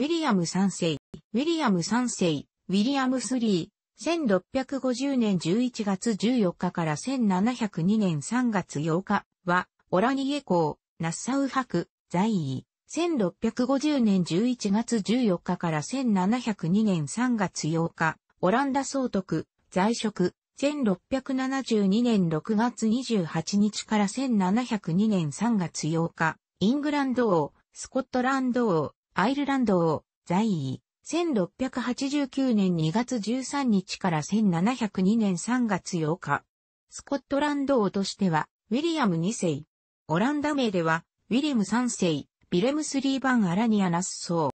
ウィリアム3世、ウィリアム3世、ウィリアム3、1650年11月14日から1702年3月8日は、オラニエ公、ナッサウ博、在位。1650年11月14日から1702年3月8日、オランダ総督、在職、1672年6月28日から1702年3月8日、イングランド王、スコットランド王、アイルランド王、在位、1689年2月13日から1702年3月8日。スコットランド王としては、ウィリアム2世。オランダ名では、ウィリアム3世、ビレムスリーバン・アラニアナス王。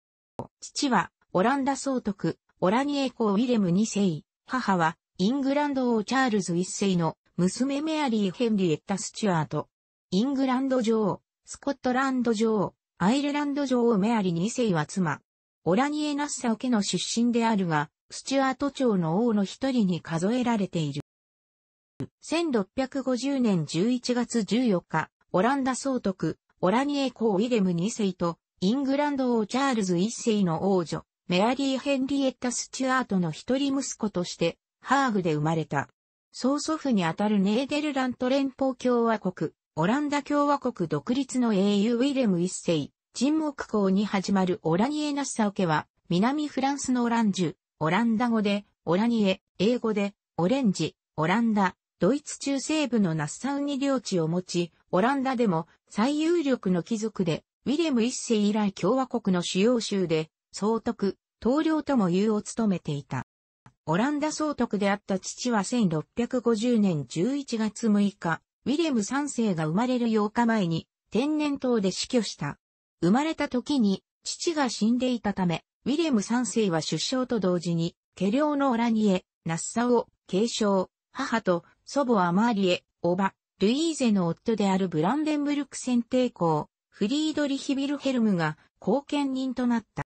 父は、オランダ総督、オラニエ公ウィレム2世。母は、イングランド王チャールズ1世の娘メアリー・ヘンリエッタ・スチュアート。イングランド女王、スコットランド女王、アイルランド女王メアリー2世は妻、オラニエ・ナッサオ家の出身であるが、スチュアート朝の王の一人に数えられている。1650年11月14日、オランダ総督、オラニエ公ウィレム2世と、イングランド王チャールズ1世の王女、メアリー・ヘンリエッタ・スチュアートの一人息子として、ハーグで生まれた。曽祖父にあたるネーデルラント連邦共和国、オランダ共和国独立の英雄ウィレム1世、沈黙港に始まるオラニエナッサオ家は、南フランスのオランジュ、オランダ語で、オラニエ、英語で、オレンジ、オランダ、ドイツ中西部のナッサウに領地を持ち、オランダでも最有力の貴族で、ウィレム一世以来共和国の主要州で、総督、統領とも言うを務めていた。オランダ総督であった父は1650年11月6日、ウィレム3世が生まれる8日前に天然痘で死去した。生まれた時に、父が死んでいたため、ウィレム3世は出生と同時に、家領のオラニエ、ナッサを継承、母と祖母アマーリエ、おば、ルイーゼの夫であるブランデンブルク選定校、フリードリヒビルヘルムが後見人となった。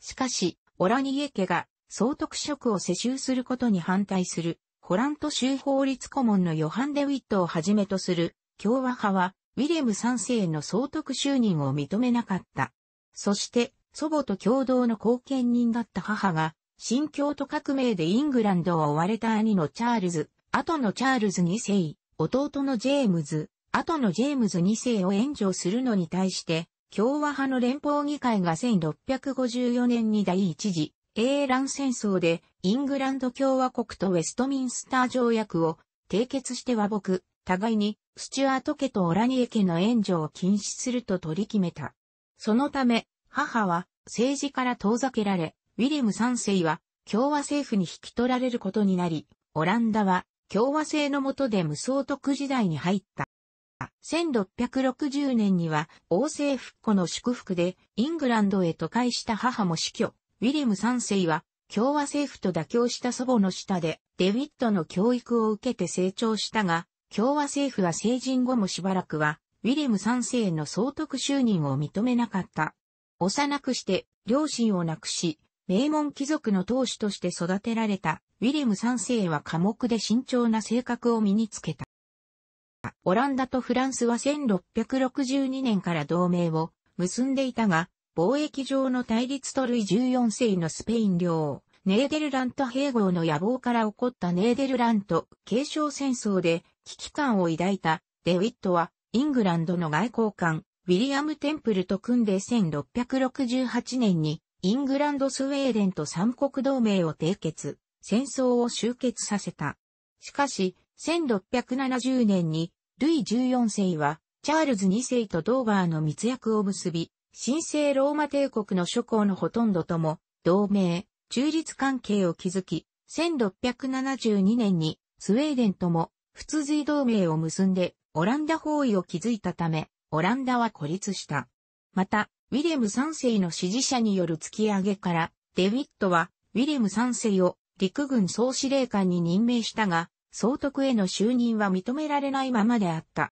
しかし、オラニエ家が総督職を世襲することに反対する、ホラント州法律顧問のヨハン・デウィットをはじめとする、共和派はウィレム3世の総督就任を認めなかった。そして、祖母と共同の後見人だった母が、新教徒革命でイングランドを追われた兄のチャールズ、後のチャールズ2世、弟のジェームズ、後のジェームズ2世を援助するのに対して、共和派の連邦議会が1654年に第一次英蘭戦争でイングランド共和国とウェストミンスター条約を締結して和睦、互いに、スチュアート家とオラニエ家の援助を禁止すると取り決めた。そのため、母は政治から遠ざけられ、ウィリム3世は共和政府に引き取られることになり、オランダは共和制の下で無双徳時代に入った。1660年には王政復古の祝福でイングランドへ都会した母も死去。ウィリム3世は共和政府と妥協した祖母の下でデビッドの教育を受けて成長したが、共和政府は成人後もしばらくは、ウィアム3世の総督就任を認めなかった。幼くして、両親を亡くし、名門貴族の当主として育てられた、ウィアム3世は寡黙で慎重な性格を身につけた。オランダとフランスは1662年から同盟を結んでいたが、貿易上の対立と類14世のスペイン領、ネーデルラント併合の野望から起こったネーデルラント継承戦争で危機感を抱いたデウィットはイングランドの外交官ウィリアム・テンプルと組んで1668年にイングランド・スウェーデンと三国同盟を締結、戦争を終結させた。しかし、1670年にルイ14世はチャールズ2世とドーバーの密約を結び、神聖ローマ帝国の諸侯のほとんどとも、同盟、中立関係を築き、1672年にスウェーデンとも仏随同盟を結んで、オランダ包囲を築いたため、オランダは孤立した。また、ウィレム3世の支持者による突き上げから、デビットは、ウィレム3世を陸軍総司令官に任命したが、総督への就任は認められないままであった。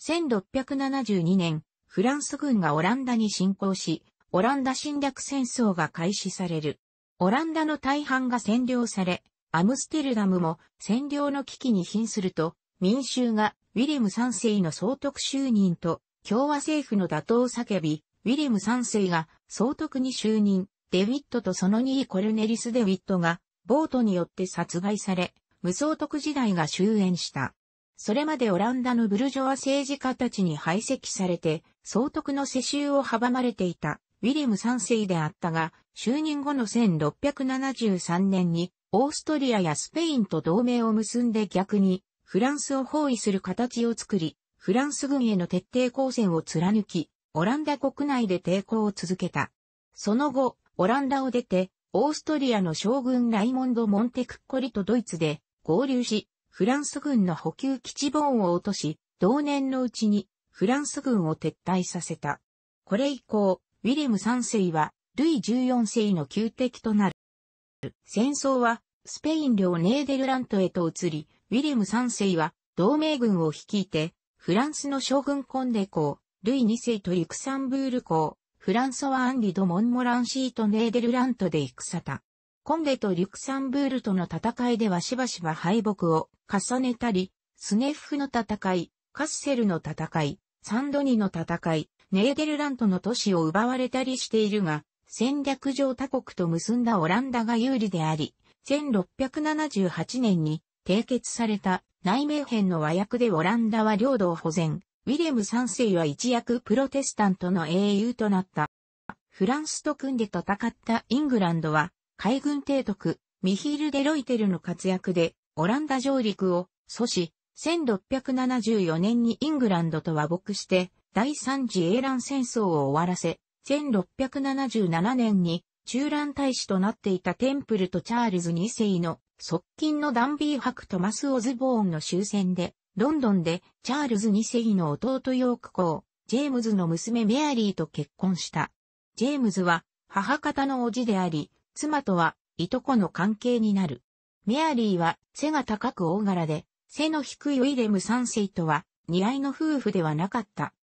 1672年、フランス軍がオランダに侵攻し、オランダ侵略戦争が開始される。オランダの大半が占領され、アムステルダムも占領の危機に瀕すると、民衆がウィリム3世の総督就任と共和政府の打倒を叫び、ウィリム3世が総督に就任、デウィットとその2位コルネリス・デウィットがボートによって殺害され、無総督時代が終焉した。それまでオランダのブルジョア政治家たちに排斥されて、総督の世襲を阻まれていたウィリム3世であったが、就任後の1673年にオーストリアやスペインと同盟を結んで逆に、フランスを包囲する形を作り、フランス軍への徹底抗戦を貫き、オランダ国内で抵抗を続けた。その後、オランダを出て、オーストリアの将軍ライモンド・モンテクッコリとドイツで合流し、フランス軍の補給基地ボーンを落とし、同年のうちにフランス軍を撤退させた。これ以降、ウィレム3世はルイ14世の旧敵となる。戦争はスペイン領ネーデルラントへと移り、ウィアム3世は同盟軍を率いて、フランスの将軍コンデ公、ルイ2世とリクサンブール公、フランソワ・アンリ・ド・モンモランシーとネーデルラントで戦た。コンデとリュクサンブールとの戦いではしばしば敗北を重ねたり、スネフの戦い、カッセルの戦い、サンドニの戦い、ネーデルラントの都市を奪われたりしているが、戦略上他国と結んだオランダが有利であり、1678年に締結された内名編の和訳でオランダは領土を保全、ウィレム三世は一躍プロテスタントの英雄となった。フランスと組んで戦ったイングランドは、海軍提督、ミヒール・デロイテルの活躍で、オランダ上陸を阻止、1674年にイングランドと和睦して、第三次英乱戦争を終わらせ、1677年に中乱大使となっていたテンプルとチャールズ2世の側近のダンビー博トマス・オズボーンの終戦で、ロンドンでチャールズ2世の弟ヨーク公、ジェームズの娘メアリーと結婚した。ジェームズは母方の叔父であり、妻とはいとこの関係になる。メアリーは背が高く大柄で、背の低いウィレム3世とは似合いの夫婦ではなかった。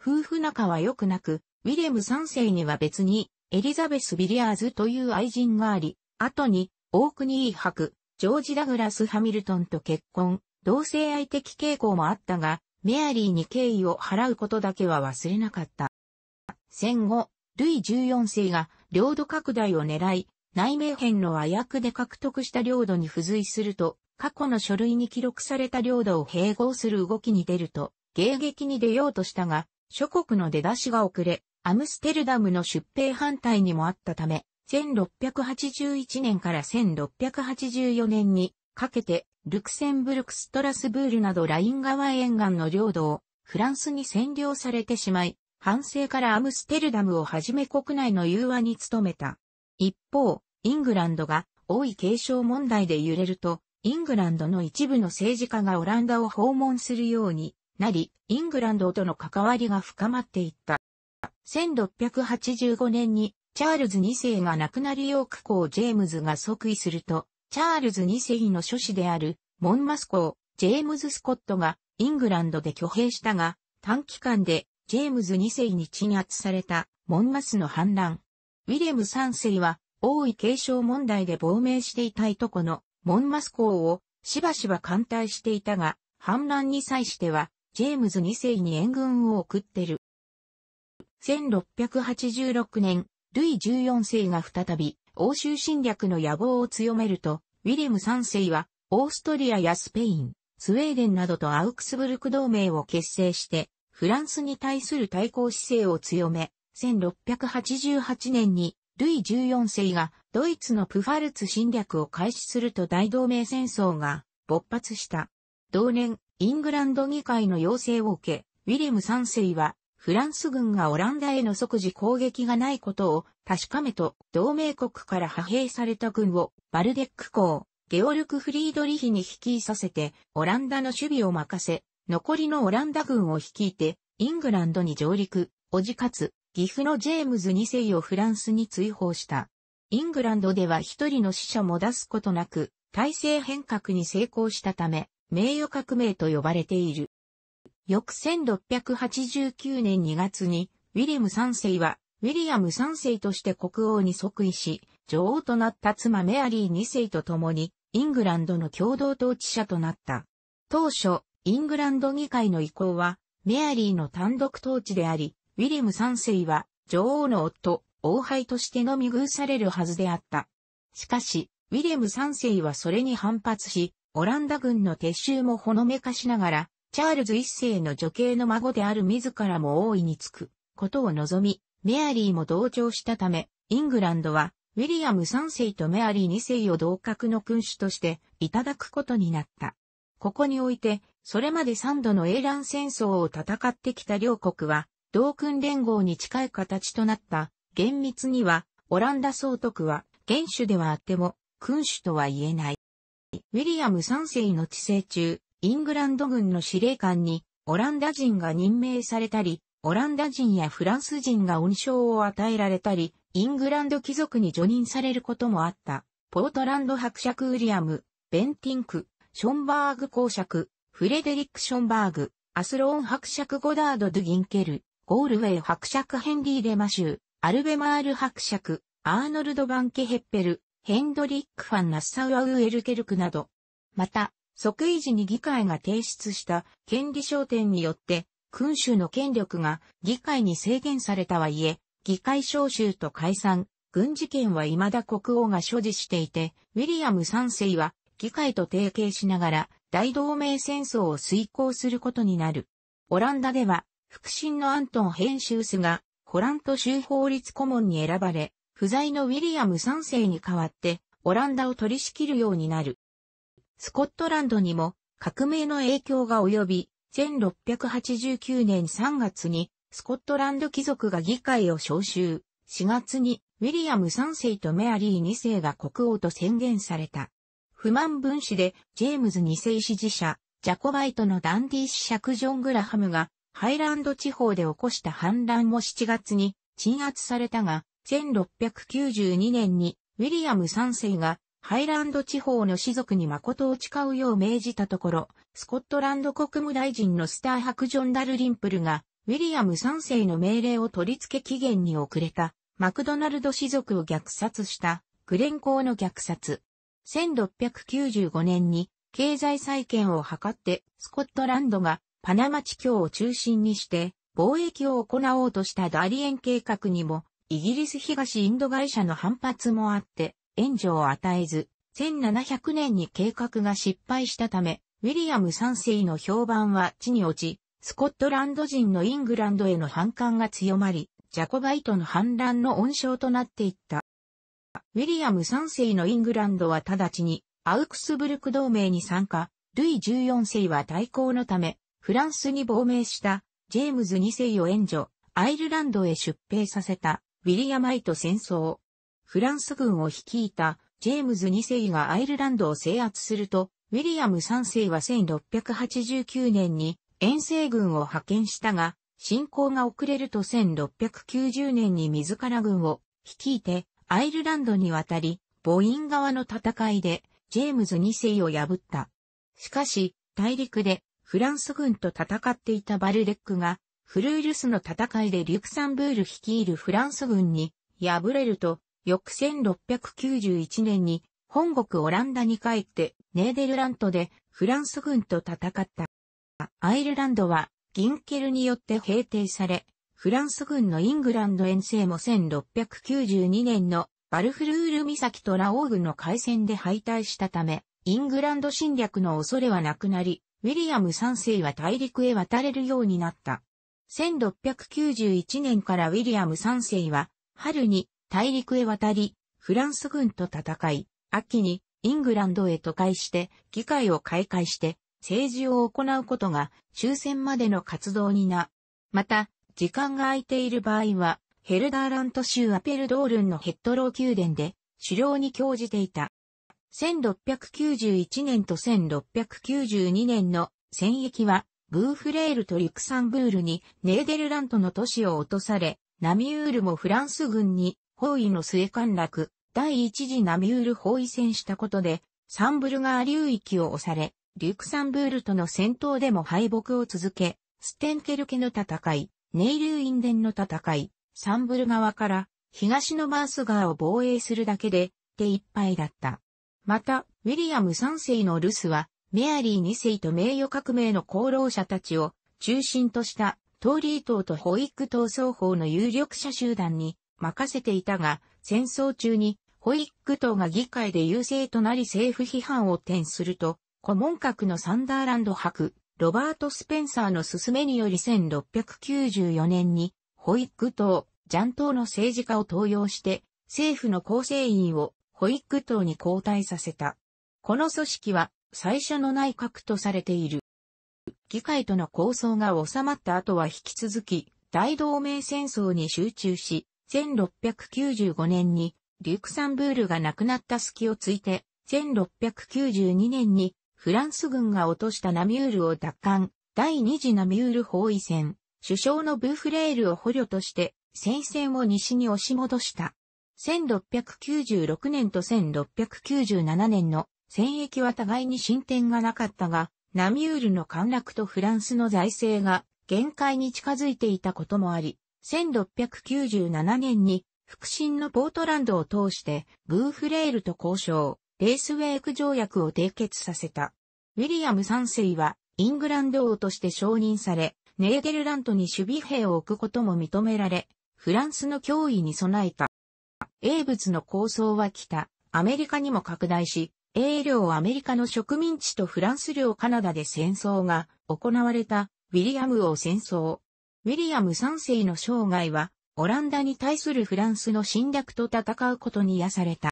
夫婦仲は良くなく、ウィレム3世には別に、エリザベス・ビリアーズという愛人があり、後に、オークニー博、ジョージ・ダグラス・ハミルトンと結婚、同性愛的傾向もあったが、メアリーに敬意を払うことだけは忘れなかった。戦後、ルイ14世が領土拡大を狙い、内命編の和訳で獲得した領土に付随すると、過去の書類に記録された領土を併合する動きに出ると、迎撃に出ようとしたが、諸国の出だしが遅れ、アムステルダムの出兵反対にもあったため、1681年から1684年にかけて、ルクセンブルクストラスブールなどライン川沿岸の領土をフランスに占領されてしまい、反省からアムステルダムをはじめ国内の融和に努めた。一方、イングランドが王位継承問題で揺れると、イングランドの一部の政治家がオランダを訪問するようになり、イングランドとの関わりが深まっていった。1685年にチャールズ2世が亡くなりヨーク公ジェームズが即位すると、チャールズ2世の諸子であるモンマス公ジェームズ・スコットがイングランドで挙兵したが、短期間でジェームズ2世に鎮圧されたモンマスの反乱。ウィレム3世は王位継承問題で亡命していたいとこのモンマス公をしばしば艦隊していたが、反乱に際してはジェームズ2世に援軍を送ってる。1686年、ルイ14世が再び欧州侵略の野望を強めると、ウィレム3世はオーストリアやスペイン、スウェーデンなどとアウクスブルク同盟を結成して、フランスに対する対抗姿勢を強め、1688年にルイ14世がドイツのプファルツ侵略を開始すると大同盟戦争が勃発した。同年、イングランド議会の要請を受け、ウィレム3世はフランス軍がオランダへの即時攻撃がないことを確かめと同盟国から派兵された軍をバルデック港、ゲオルク・フリードリヒに率いさせてオランダの守備を任せ、残りのオランダ軍を率いてイングランドに上陸、おじかつ岐阜のジェームズ2世をフランスに追放した。イングランドでは一人の死者も出すことなく、体制変革に成功したため、名誉革命と呼ばれている。翌1689年2月に、ウィリアム3世は、ウィリアム3世として国王に即位し、女王となった妻メアリー2世と共に、イングランドの共同統治者となった。当初、イングランド議会の意向は、メアリーの単独統治であり、ウィリアム3世は、女王の夫、王輩としてのみ遇されるはずであった。しかし、ウィリアム3世はそれに反発し、オランダ軍の撤収もほのめかしながら、チャールズ一世の女系の孫である自らも大いにつくことを望み、メアリーも同調したため、イングランドは、ウィリアム3世とメアリー2世を同格の君主としていただくことになった。ここにおいて、それまで3度の英乱戦争を戦ってきた両国は、同君連合に近い形となった。厳密には、オランダ総督は、元首ではあっても、君主とは言えない。ウィリアム3世の治世中、イングランド軍の司令官にオランダ人が任命されたり、オランダ人やフランス人が恩賞を与えられたり、イングランド貴族に除任されることもあった。ポートランド伯爵ウィリアム、ベンティンク、ションバーグ公爵、フレデリック・ションバーグ、アスローン伯爵ゴダード・ドゥ・ギンケル、ゴールウェイ伯爵ヘンリー・レマシュー、アルベマール伯爵、アーノルド・バンケヘッペル、ヘンドリック・ファン・ナッサウアウ・エルケルクなど。また、即位時に議会が提出した権利焦点によって君主の権力が議会に制限されたはいえ、議会召集と解散、軍事権は未だ国王が所持していて、ウィリアム3世は議会と提携しながら大同盟戦争を遂行することになる。オランダでは、腹心のアントン・ヘンシュースが、ホラント州法律顧問に選ばれ、不在のウィリアム3世に代わって、オランダを取り仕切るようになる。スコットランドにも革命の影響が及び、1689年3月にスコットランド貴族が議会を召集、4月にウィリアム3世とメアリー2世が国王と宣言された。不満分子でジェームズ2世支持者、ジャコバイトのダンディー子爵ジョン・グラハムがハイランド地方で起こした反乱も7月に鎮圧されたが、1692年にウィリアム3世がハイランド地方の士族に誠を誓うよう命じたところ、スコットランド国務大臣のスター伯ジョン・ダルリンプルが、ウィリアム3世の命令を取り付け期限に遅れた、マクドナルド士族を虐殺した、グレンーの虐殺。1695年に経済再建を図って、スコットランドがパナマ地境を中心にして、貿易を行おうとしたダリエン計画にも、イギリス東インド会社の反発もあって、援助を与えず、1700年に計画が失敗したため、ウィリアム3世の評判は地に落ち、スコットランド人のイングランドへの反感が強まり、ジャコバイトの反乱の温床となっていった。ウィリアム3世のイングランドは直ちにアウクスブルク同盟に参加、ルイ14世は対抗のため、フランスに亡命したジェームズ2世を援助、アイルランドへ出兵させたウィリアマイト戦争。フランス軍を率いたジェームズ2世がアイルランドを制圧すると、ウィリアム3世は1689年に遠征軍を派遣したが、侵攻が遅れると1690年に自ら軍を率いてアイルランドに渡り、ボイン側の戦いでジェームズ2世を破った。しかし、大陸でフランス軍と戦っていたバルデックが、フルールスの戦いでリュクサンブール率いるフランス軍に敗れると、翌1691年に本国オランダに帰ってネーデルラントでフランス軍と戦った。アイルランドはギンケルによって平定され、フランス軍のイングランド遠征も1692年のバルフルール岬とラオーグの海戦で敗退したため、イングランド侵略の恐れはなくなり、ウィリアム3世は大陸へ渡れるようになった。1691年からウィリアム3世は、春に大陸へ渡り、フランス軍と戦い、秋にイングランドへ都会して、議会を開会して、政治を行うことが終戦までの活動にな。また、時間が空いている場合は、ヘルダーラント州アペルドールンのヘッドロー宮殿で狩猟に興じていた。1691年と1692年の戦役は、ブーフレールとリクサンブールにネーデルラントの都市を落とされ、ナミュールもフランス軍に包囲の末陥落、第一次ナミュール包囲戦したことで、サンブルガー流域を押され、リュクサンブールとの戦闘でも敗北を続け、ステンケル家の戦い、ネイルインデンの戦い、サンブル側から東のマース川を防衛するだけで手一杯だった。また、ウィリアム3世のルスは、メアリー2世と名誉革命の功労者たちを中心としたトーリー党とホイック闘争法の有力者集団に任せていたが、戦争中にホイック党が議会で優勢となり政府批判を転すると、顧問閣のサンダーランド博、ロバート・スペンサーの勧めにより1694年に、ホイック党、ジャン党の政治家を登用して、政府の構成員をホイック党に交代させた。この組織は最初の内閣とされている。議会との構想が収まった後は引き続き大同盟戦争に集中し、1695年にリュクサンブールが亡くなった隙をついて、1692年にフランス軍が落としたナミュールを奪還、第二次ナミュール包囲戦、首相のブーフレールを捕虜として戦線を西に押し戻した。1696年と1697年の戦役は互いに進展がなかったが、ナミュールの陥落とフランスの財政が限界に近づいていたこともあり、1697年に、腹心のポートランドを通して、グーフレールと交渉、レースウェイク条約を締結させた。ウィリアム三世は、イングランド王として承認され、ネーデルラントに守備兵を置くことも認められ、フランスの脅威に備えた。英仏の構想は来た、アメリカにも拡大し、英領アメリカの植民地とフランス領カナダで戦争が行われたウィリアム王戦争。ウィリアム3世の生涯は、オランダに対するフランスの侵略と戦うことに癒された。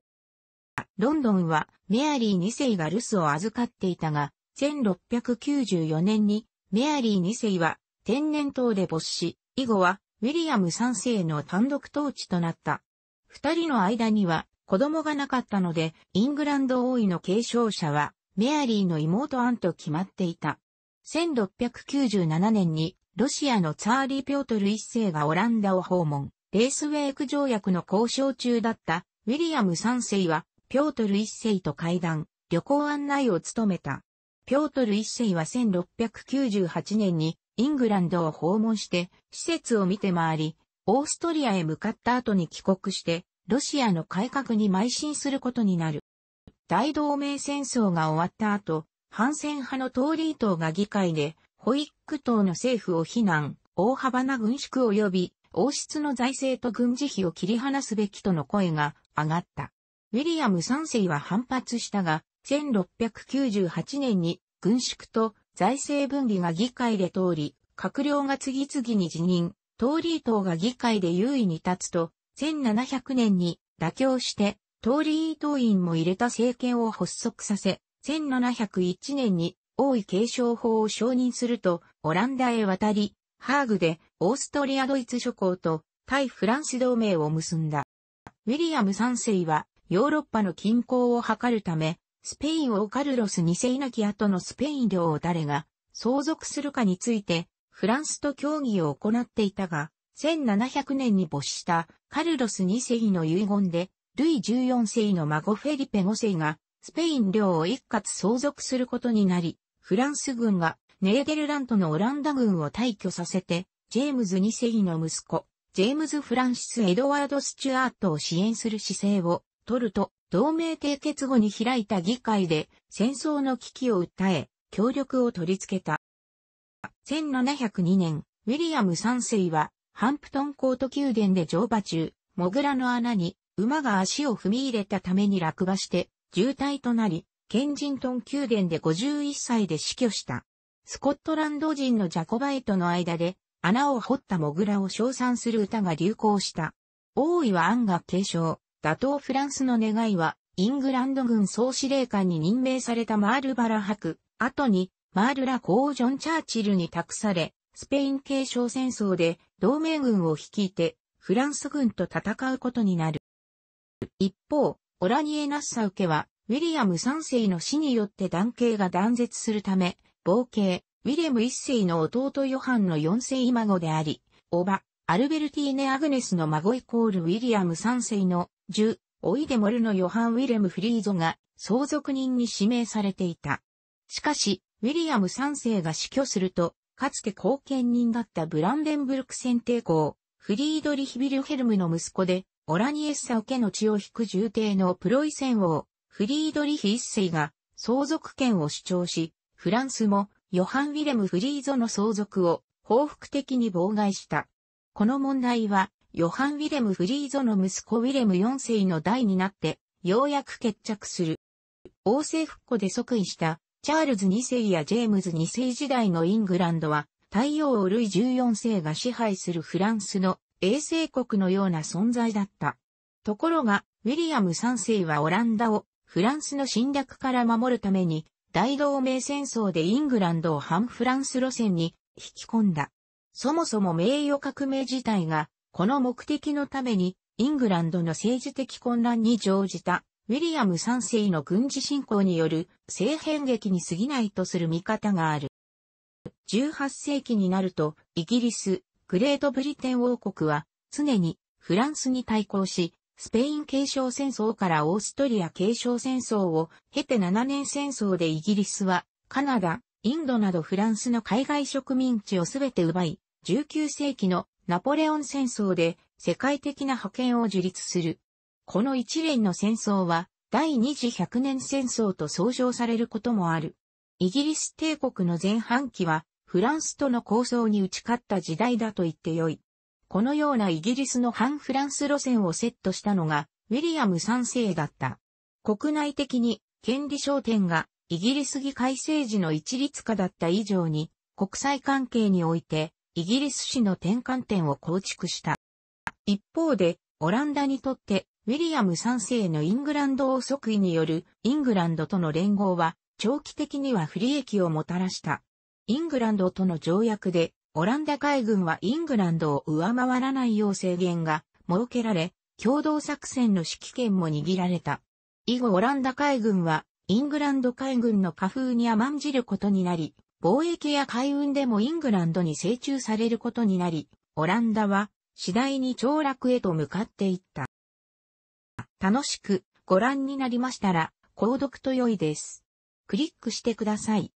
ロンドンはメアリー2世が留守を預かっていたが、1694年にメアリー2世は天然痘で没し、以後はウィリアム3世の単独統治となった。二人の間には子供がなかったので、イングランド王位の継承者はメアリーの妹アンと決まっていた。1697年にロシアのツァーリ・ー・ピョートル一世がオランダを訪問、レースウェイク条約の交渉中だったウィリアム三世は、ピョートル一世と会談、旅行案内を務めた。ピョートル一世は1698年にイングランドを訪問して、施設を見て回り、オーストリアへ向かった後に帰国して、ロシアの改革に邁進することになる。大同盟戦争が終わった後、反戦派のトーリー党が議会でホイック島の政府を非難、大幅な軍縮及び王室の財政と軍事費を切り離すべきとの声が上がった。ウィリアム3世は反発したが、1698年に軍縮と財政分離が議会で通り、閣僚が次々に辞任、トーリー党が議会で優位に立つと、1700年に妥協して、トーリー党員も入れた政権を発足させ、1701年に王位継承法を承認すると、オランダへ渡り、ハーグで、オーストリア・ドイツ諸侯と、対フランス同盟を結んだ。ウィリアム3世は、ヨーロッパの均衡を図るため、スペインをカルロス2世亡き後のスペイン領を誰が相続するかについて、フランスと協議を行っていたが、1700年に没したカルロス2世の遺言で、ルイ14世の孫フェリペ5世がスペイン領を一括相続することになり、フランス軍がネーデルラントのオランダ軍を退去させて、ジェームズ2世の息子、ジェームズ・フランシス・エドワード・スチュアートを支援する姿勢を取ると、同盟締結後に開いた議会で戦争の危機を訴え、協力を取り付けた。1702年、ウィリアム3世は、ハンプトンコート宮殿で乗馬中、モグラの穴に馬が足を踏み入れたために落馬して、渋滞となり、ケンジントン宮殿で51歳で死去した。スコットランド人のジャコバイトの間で穴を掘ったモグラを称賛する歌が流行した。王位は案が継承、打倒フランスの願いはイングランド軍総司令官に任命されたマールバラ博、後にマールラ公ジョン・チャーチルに託され、スペイン継承戦争で同盟軍を率いてフランス軍と戦うことになる。一方、オラニエ・ナッサウケはウィリアム3世の死によって男系が断絶するため、冒険、ウィレム1世の弟ヨハンの4世孫であり、おば、アルベルティーネ・アグネスの孫イコールウィリアム3世の10、オイデモルのヨハン・ウィレム・フリーゾが相続人に指名されていた。しかし、ウィリアム3世が死去すると、かつて後見人だったブランデンブルク選定校、フリードリヒ・ビルヘルムの息子で、オラニエッサ受けの血を引く重帝のプロイセン王、フリードリヒ一世が相続権を主張し、フランスもヨハン・ウィレム・フリーゾの相続を報復的に妨害した。この問題は、ヨハン・ウィレム・フリーゾの息子ウィレム4世の代になって、ようやく決着する。王政復古で即位した、チャールズ2世やジェームズ2世時代のイングランドは、太陽をルイ14世が支配するフランスの衛星国のような存在だった。ところが、ウィリアム3世はオランダをフランスの侵略から守るために、大同盟戦争でイングランドを反フランス路線に引き込んだ。そもそも名誉革命自体が、この目的のために、イングランドの政治的混乱に乗じた、ウィリアム3世の軍事侵攻による政変劇に過ぎないとする見方がある。18世紀になると、イギリス、グレートブリテン王国は、常にフランスに対抗し、スペイン継承戦争からオーストリア継承戦争を経て7年戦争でイギリスはカナダ、インドなどフランスの海外植民地をすべて奪い、19世紀のナポレオン戦争で世界的な覇権を樹立する。この一連の戦争は第二次百年戦争と総称されることもある。イギリス帝国の前半期はフランスとの構想に打ち勝った時代だと言ってよい。このようなイギリスの反フランス路線をセットしたのが、ウィリアム3世だった。国内的に、権利商店が、イギリス議会政治の一律化だった以上に、国際関係において、イギリス史の転換点を構築した。一方で、オランダにとって、ウィリアム3世のイングランド王即位によるイングランドとの連合は長期的には不利益をもたらした。イングランドとの条約でオランダ海軍はイングランドを上回らないよう制限が設けられ、共同作戦の指揮権も握られた。以後オランダ海軍はイングランド海軍の下風に甘んじることになり、貿易や海運でもイングランドに成求されることになり、オランダは次第に凋落へと向かっていった。楽しくご覧になりましたら、購読と良いです。クリックしてください。